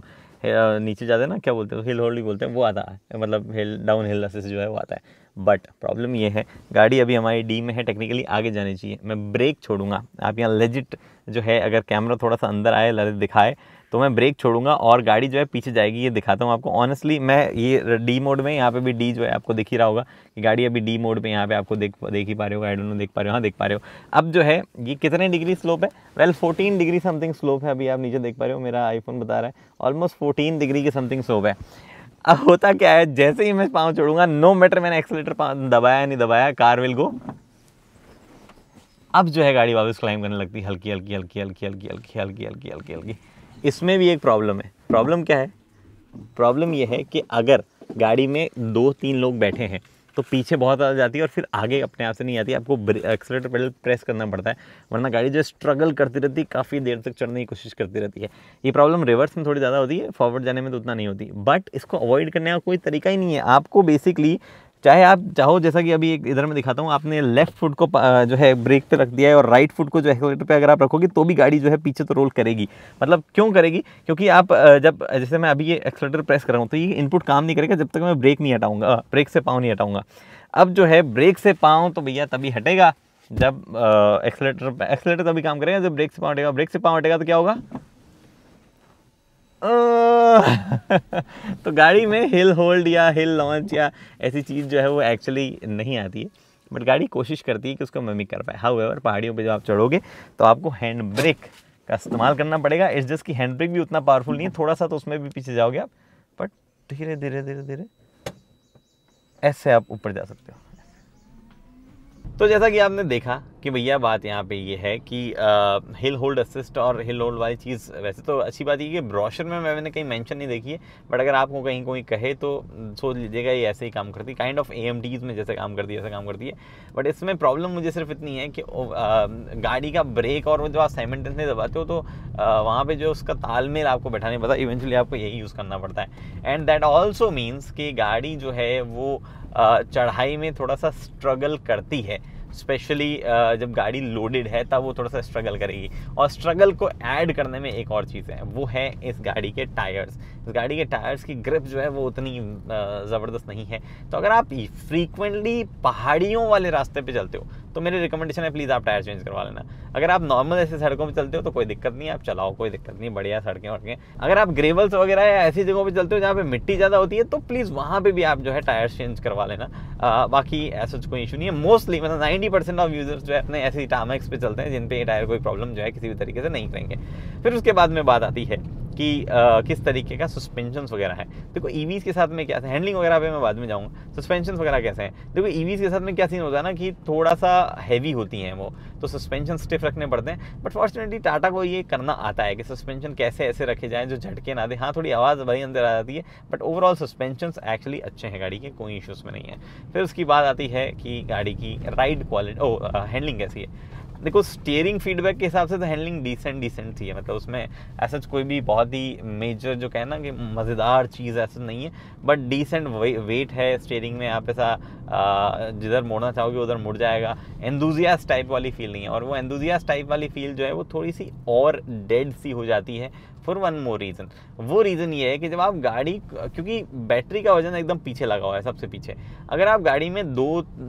नीचे जाते हैं ना क्या बोलते हैं हिल होल्ड भी बोलते हैं वो आता है मतलब हिल डाउन हिल असिस्ट जो है वो आता है बट प्रॉब्लम ये है गाड़ी अभी हमारी डी में है टेक्निकली आगे जानी चाहिए मैं ब्रेक छोड़ूंगा आप यहाँ लेजिट जो है अगर कैमरा थोड़ा सा अंदर आए दिखाए तो मैं ब्रेक छोड़ूंगा और गाड़ी जो है पीछे जाएगी ये दिखाता हूँ आपको ऑनेस्टली मैं ये डी मोड में यहाँ पे भी डी जो है आपको दिख ही रहा होगा कि गाड़ी अभी डी मोड में यहाँ पे आपको देख देख ही पा रहे हो आई डोंट नो देख पा रहे हो हाँ देख पा रहे हो अब जो है ये कितने डिग्री स्लोप है well fourteen degree something slope है अभी आप नीचे देख पा रहे हो मेरा आईफोन बता रहा है ऑलमोस्ट फोर्टीन डिग्री के समथिंग स्लोप है अब होता क्या है जैसे ही मैं पाँव छोड़ूंगा नो मैटर मैंने एक्सलेटर दबाया नहीं दबाया कार विल गो अब जो है गाड़ी वापस क्लाइम करने लगती हल्की हल्की हल्की हल्की हल्की हल्की हल्की हल्की हल्की हल्की हल्की इसमें भी एक प्रॉब्लम है प्रॉब्लम क्या है प्रॉब्लम यह है कि अगर गाड़ी में दो तीन लोग बैठे हैं तो पीछे बहुत ज़्यादा जाती है और फिर आगे अपने आप से नहीं आती आपको एक्सलेटर पेडल प्रेस करना पड़ता है वरना गाड़ी जो स्ट्रगल करती रहती है काफ़ी देर तक चढ़ने की कोशिश करती रहती है ये प्रॉब्लम रिवर्स में थोड़ी ज़्यादा होती है फॉरवर्ड जाने में तो उतना नहीं होती बट इसको अवॉइड करने का कोई तरीका ही नहीं है आपको बेसिकली चाहे आप चाहो जैसा कि अभी एक इधर मैं दिखाता हूँ आपने लेफ्ट फुट को जो है ब्रेक पे रख दिया है और राइट फुट को जो है पे अगर आप रखोगे तो भी गाड़ी जो है पीछे तो रोल करेगी मतलब क्यों करेगी क्योंकि आप जब जैसे मैं अभी ये एक्सलेटर प्रेस कर रहा हूँ तो ये इनपुट काम नहीं करेगा जब तक मैं ब्रेक नहीं हटाऊँगा ब्रेक से पाँव नहीं हटाऊँगा अब जो है ब्रेक से पाँव तो भैया तभी हटेगा जब एक्सलेटर एक्सलेटर तभी काम करेगा जब ब्रेक से पाँव हटेगा ब्रेक से पाँव हटेगा तो क्या होगा तो गाड़ी में हिल होल्ड या हिल लॉन्च या ऐसी चीज़ जो है वो एक्चुअली नहीं आती है बट गाड़ी कोशिश करती है कि उसको मम्मी कर पाए हाउ एवर पहाड़ियों पर जब आप चढ़ोगे तो आपको हैंड ब्रेक का इस्तेमाल करना पड़ेगा इस जस्ट कि हैंड ब्रेक भी उतना पावरफुल नहीं है थोड़ा सा तो उसमें भी पीछे जाओगे आप बट धीरे धीरे धीरे धीरे ऐसे आप ऊपर जा सकते हो तो जैसा कि आपने देखा कि भैया बात यहाँ पे ये है कि हिल होल्ड असिस्ट और हिल होल्ड वाली चीज़ वैसे तो अच्छी बात ये कि ब्रॉशर में मैंने कहीं मेंशन नहीं देखी है बट अगर आपको कहीं कोई कहे तो सोच लीजिएगा ये ऐसे ही काम करती है काइंड ऑफ ए में जैसे काम करती है ऐसे काम करती है बट इसमें प्रॉब्लम मुझे सिर्फ इतनी है कि गाड़ी का ब्रेक और वो जो आप नहीं दबाते हो तो वहाँ पर जो उसका तालमेल आपको बैठा नहीं पता इवेंचुअली आपको यही यूज़ करना पड़ता है एंड दैट ऑल्सो मीन्स कि गाड़ी जो है वो चढ़ाई में थोड़ा सा स्ट्रगल करती है स्पेशली जब गाड़ी लोडेड है तब वो थोड़ा सा स्ट्रगल करेगी और स्ट्रगल को ऐड करने में एक और चीज़ है वो है इस गाड़ी के टायर्स इस गाड़ी के टायर्स की ग्रिप जो है वो उतनी ज़बरदस्त नहीं है तो अगर आप फ्रीक्वेंटली पहाड़ियों वाले रास्ते पे चलते हो तो मेरी रिकमेंडेशन है प्लीज़ आप टायर चेंज करवा लेना अगर आप नॉर्मल ऐसे सड़कों पर चलते हो तो कोई दिक्कत नहीं आप चलाओ कोई दिक्कत नहीं बढ़िया सड़कें वड़कें अगर आप ग्रेवल्स वगैरह या ऐसी जगहों पर चलते हो जहाँ पर मिट्टी ज़्यादा होती है तो प्लीज़ वहाँ पर भी आप जो है टायर्स चेंज करवा लेना बाकी ऐसा तो कोई इशू नहीं है मोस्टली मतलब नाइन्टी परसेंट ऑफ यूजर्स जो है अपने ऐसे टामेक्स पे चलते हैं जिन पर ये टायर कोई प्रॉब्लम जो है किसी भी तरीके से नहीं करेंगे फिर उसके बाद में बात आती है कि आ, किस तरीके का सस्पेंशन वगैरह है देखो ईवीज e के साथ में क्या हैंडलिंग वगैरह पे मैं बाद में जाऊँगा सस्पेंशन वगैरह कैसे हैं देखो ईवीज e के साथ में क्या सीन होता है ना कि थोड़ा सा हैवी होती हैं वो तो सस्पेंशन स्टिफ रखने पड़ते हैं बट फॉर्चुनेटली टाटा को ये करना आता है कि सस्पेंशन कैसे ऐसे रखे जाएँ जो झटके ना दे हाँ थोड़ी आवाज़ वही अंदर आ जाती है बट ओवरऑल सस्पेंशन एक्चुअली अच्छे हैं गाड़ी के कोई इशूज़ में नहीं है फिर उसकी बात आती है कि गाड़ी की राइड क्वालिटी ओ हैंडलिंग कैसी है देखो स्टेयरिंग फीडबैक के हिसाब से तो हैंडलिंग डिसेंट डिसेंट थी है मतलब उसमें ऐसा कोई भी बहुत ही मेजर जो कहना कि मज़ेदार चीज़ ऐसा नहीं है बट डिसेंट वे, वेट है स्टेयरिंग में आप ऐसा जिधर मोड़ना चाहोगे उधर मुड़ जाएगा एंदूजियास टाइप वाली फील नहीं है और वो एंदूजियास टाइप वाली फील जो है वो थोड़ी सी और डेड सी हो जाती है फॉर वन मोर रीज़न वो रीज़न ये है कि जब आप गाड़ी क्योंकि बैटरी का वजन एकदम पीछे लगा हुआ है सबसे पीछे अगर आप गाड़ी में दो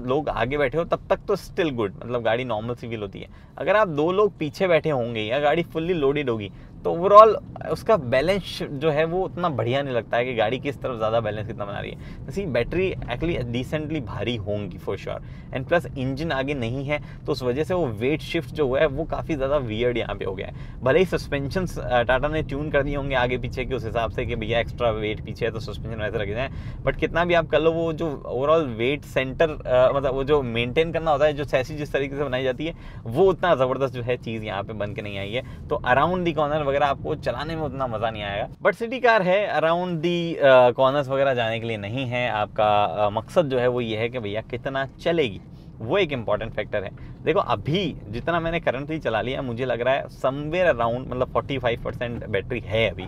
लोग आगे बैठे हो तब तक तो स्टिल गुड मतलब गाड़ी नॉर्मल सी फील होती है अगर आप दो लोग पीछे बैठे होंगे या गाड़ी फुल्ली लोडेड होगी तो ओवरऑल उसका बैलेंस जो है वो उतना बढ़िया नहीं लगता है कि गाड़ी किस तरफ ज़्यादा बैलेंस कितना बना रही है इसी बैटरी एक्चुअली डिसेंटली भारी होंगी for sure and plus engine आगे नहीं है तो उस वजह से वो वेट शिफ्ट जो हुआ है वो काफ़ी ज़्यादा वियर्ड यहाँ पे हो गया है भले ही सस्पेंशन टाटा ने ट्यून कर दिए होंगे आगे पीछे के उस हिसाब से कि भैया एक्स्ट्रा वेट पीछे है तो सस्पेंशन वैसे रखे जाए बट कितना भी आप कर लो वो जो ओवरऑल वेट सेंटर मतलब वो जो मेनटेन करना होता है जो सैसी जिस तरीके से बनाई जाती है वो उतना ज़बरदस्त जो है चीज़ यहाँ पर बन के नहीं आई है तो अराउंड दी कॉर्नर वगैरह आपको चलाने में उतना मज़ा नहीं आएगा बट सिटी कार है अराउंड दी कॉर्नर्स वगैरह जाने के लिए नहीं है आपका uh, मकसद जो है वो ये है कि भैया कितना चलेगी वो एक इंपॉर्टेंट फैक्टर है देखो अभी जितना मैंने करंटली चला लिया मुझे लग रहा है समवेयर अराउंड मतलब 45 परसेंट बैटरी है अभी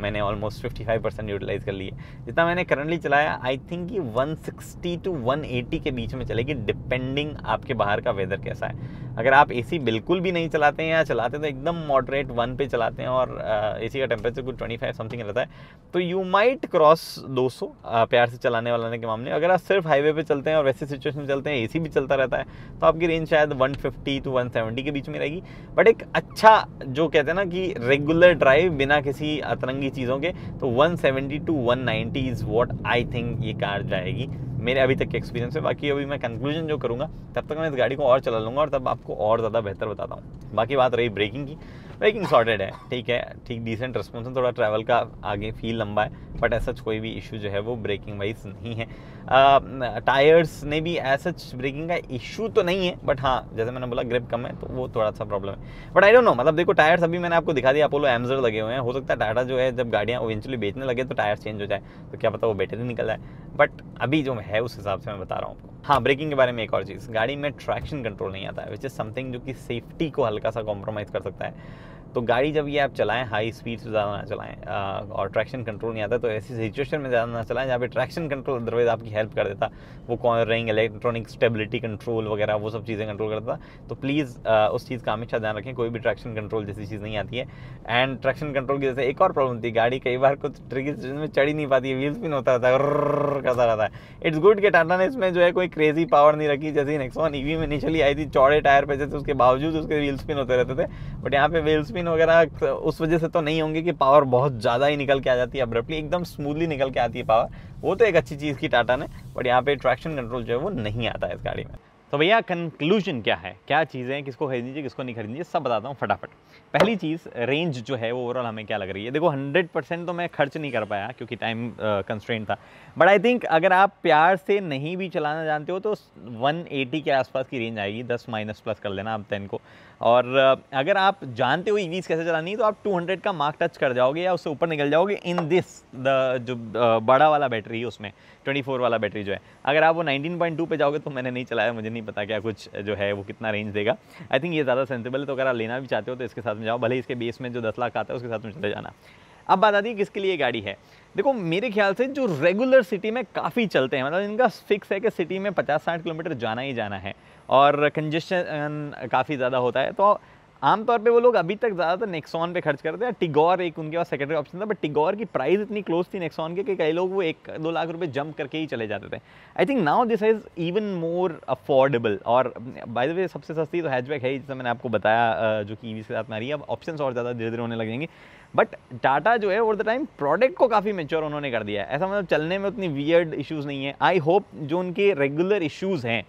मैंने ऑलमोस्ट 55 परसेंट यूटिलाइज कर लिए जितना मैंने करंटली चलाया आई थिंक ये 160 टू 180 के बीच में चलेगी डिपेंडिंग आपके बाहर का वेदर कैसा है अगर आप एसी बिल्कुल भी नहीं चलाते हैं या चलाते हैं तो एकदम मॉडरेट वन पे चलाते हैं और ए सी का टेम्परेचर कुछ ट्वेंटी समथिंग रहता है तो यू माइट क्रॉस 200 प्यार से चलाने वालाने के मामले अगर आप सिर्फ हाईवे पे चलते हैं और वैसे सिचुएशन में चलते हैं सी भी चलता रहता है तो आपकी रेंज शायद फिफ्टी टू सेवेंटी के बीच में रहेगी बट एक अच्छा जो कहते हैं ना कि रेगुलर ड्राइव बिना किसी अतना अतरंगी चीज़ों के तो 170 to one 190 is what I think ये कार जाएगी मेरे अभी तक के एक्सपीरियंस में बाकी अभी मैं कंक्लूजन जो करूँगा तब तक मैं इस गाड़ी को और चला लूँगा और तब आपको और ज़्यादा बेहतर बताता हूँ बाकी बात रही ब्रेकिंग की ब्रेकिंग सॉर्टेड है ठीक है ठीक डिसेंट रिस्पॉन्स है थोड़ा ट्रैवल का आगे फील लंबा है बट ऐसा कोई भी इशू जो है वो ब्रेकिंग वाइज नहीं है टायर्स ने भी एज सच ब्रेकिंग का इशू तो नहीं है बट हाँ जैसे मैंने बोला ग्रिप कम है तो वो थोड़ा सा प्रॉब्लम है बट आई डोंट नो मतलब देखो टायर्स अभी मैंने आपको दिखा दिया अपोलो एमजर लगे हुए हैं हो सकता है टाटा जो है जब गाड़ियाँ इवेंचुअली बेचने लगे तो टायर्स चेंज हो जाए तो क्या पता वो बेटर निकल जाए बट अभी जो है उस हिसाब से मैं बता रहा हूँ आपको हाँ ब्रेकिंग के बारे में एक और चीज़ गाड़ी में ट्रैक्शन कंट्रोल नहीं आता है विच इज़ समथिंग जो कि सेफ्टी को हल्का सा कॉम्प्रोमाइज़ कर सकता है तो गाड़ी जब ये आप चलाएं हाई स्पीड से ज़्यादा ना चलाएं और ट्रैक्शन कंट्रोल नहीं आता तो ऐसी सिचुएशन में ज़्यादा ना चलाएं जहाँ पे ट्रैक्शन कंट्रोल अदरवाइज आपकी हेल्प कर देता वो कॉर्नरिंग इलेक्ट्रॉनिक स्टेबिलिटी कंट्रोल वगैरह वो सब चीज़ें कंट्रोल करता तो प्लीज़ उस चीज़ का हमेशा ध्यान रखें कोई भी ट्रैक्शन कंट्रोल जैसी चीज़ नहीं आती है एंड ट्रैक्शन कंट्रोल की जैसे एक और प्रॉब्लम थी गाड़ी कई बार कुछ ट्रिकी में चढ़ी नहीं पाती है व्हील स्पिन होता रहता है करता रहता है इट्स गुड कि टाटा ने इसमें जो है कोई क्रेजी पावर नहीं रखी जैसे नेक्सॉन ईवी e में इनिशियली आई थी चौड़े टायर पर जैसे उसके बावजूद उसके व्हील स्पिन होते रहते थे बट यहाँ पे व्हील स्पिन स्पिन वगैरह तो उस वजह से तो नहीं होंगे कि पावर बहुत ज़्यादा ही निकल के आ जाती है अब्रप्टली एकदम स्मूथली निकल के आती है पावर वो तो एक अच्छी चीज़ की टाटा ने बट यहाँ पे ट्रैक्शन कंट्रोल जो है वो नहीं आता है इस गाड़ी में तो भैया कंक्लूजन क्या है क्या चीज़ें हैं किसको खरीदनी चाहिए किसको नहीं खरीदनी चाहिए सब बताता हूँ फटाफट पहली चीज़ रेंज जो है वो ओवरऑल हमें क्या लग रही है देखो 100 परसेंट तो मैं खर्च नहीं कर पाया क्योंकि टाइम कंस्ट्रेंट था बट आई थिंक अगर आप प्यार से नहीं भी चलाना जानते हो तो 180 के आसपास की रेंज आएगी 10 माइनस प्लस कर लेना आप टेन को और अगर आप जानते हो ईवीज e कैसे चलानी है तो आप 200 का मार्क टच कर जाओगे या उससे ऊपर निकल जाओगे इन दिस द जो बड़ा वाला बैटरी है उसमें ट्वेंटी वाला बैटरी जो है अगर आप वो नाइनटीन पॉइंट जाओगे तो मैंने नहीं चलाया मुझे नहीं नहीं पता क्या कुछ जो है वो कितना रेंज देगा आई थिंक ये ज़्यादा सेंसिबल है तो अगर आप लेना भी चाहते हो तो इसके साथ में जाओ भले इसके बेस में जो दस लाख आता है उसके साथ में चले जाना अब बात आती है किसके लिए गाड़ी है देखो मेरे ख्याल से जो रेगुलर सिटी में काफ़ी चलते हैं मतलब इनका फिक्स है कि सिटी में पचास साठ किलोमीटर जाना ही जाना है और कंजेशन काफ़ी ज़्यादा होता है तो आमतौर पे वो लोग अभी तक ज़्यादातर नेक्सॉन पे खर्च करते हैं टिगोर एक उनके पास सेकेंडरी ऑप्शन था बट टिगोर की प्राइस इतनी क्लोज थी नेक्सॉन के कि कई लोग वो एक दो लाख रुपए जंप करके ही चले जाते थे I think now this is even more affordable और बाय द वे सबसे सस्ती तो हैचबैक है जैसे मैंने आपको बताया जो कि से आ साथ है अब ऑप्शन और ज़्यादा धीरे धीरे होने लगेंगे बट टाटा जो है ओवर द टाइम प्रोडक्ट को काफ़ी मेच्योर उन्होंने कर दिया है ऐसा मतलब चलने में उतनी वियर्ड इशूज़ नहीं है आई होप जो उनके रेगुलर इशूज़ हैं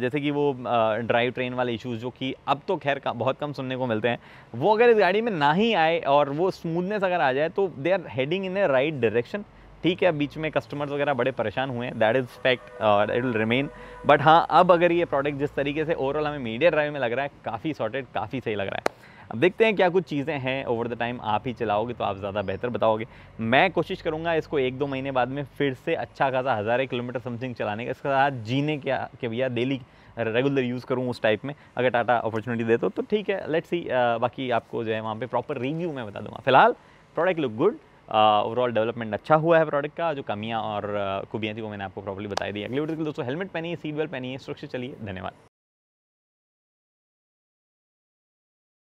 जैसे कि वो ड्राइव ट्रेन वाले इशूज़ जो कि अब तो खैर बहुत कम सुनने को मिलते हैं वो अगर इस गाड़ी में ना ही आए और वो स्मूथनेस अगर आ जाए तो they are heading in a right direction ठीक है बीच में कस्टमर्स वगैरह बड़े परेशान हुए हैं दैट इज़ फैक्ट और इट विल रिमेन बट हाँ अब अगर ये प्रोडक्ट जिस तरीके से ओवरऑल हमें मीडिया ड्राइव में लग रहा है काफ़ी सॉर्टेड काफ़ी सही लग रहा है अब देखते हैं क्या कुछ चीज़ें हैं ओवर द टाइम आप ही चलाओगे तो आप ज़्यादा बेहतर बताओगे मैं कोशिश करूँगा इसको एक दो महीने बाद में फिर से अच्छा खासा हज़ार किलोमीटर समथिंग चलाने का इसके साथ जीने क्या के भैया डेली रेगुलर यूज़ करूँ उस टाइप में अगर टाटा अपॉर्चुनिटी दे तो।, तो ठीक है लेट्स सी बाकी आपको जो है वहाँ पर प्रॉपर रिव्यू मैं बता दूँगा फिलहाल product look good overall development अच्छा हुआ है प्रोडक्ट का जो कमियाँ और uh, खूबियाँ थी वो मैंने आपको प्रॉपर्ली बताई दी अगली वीडियो दोस्तों हेलमेट पहनी है सीट बेल्ट पहनी है सुरक्षित चलिए धन्यवाद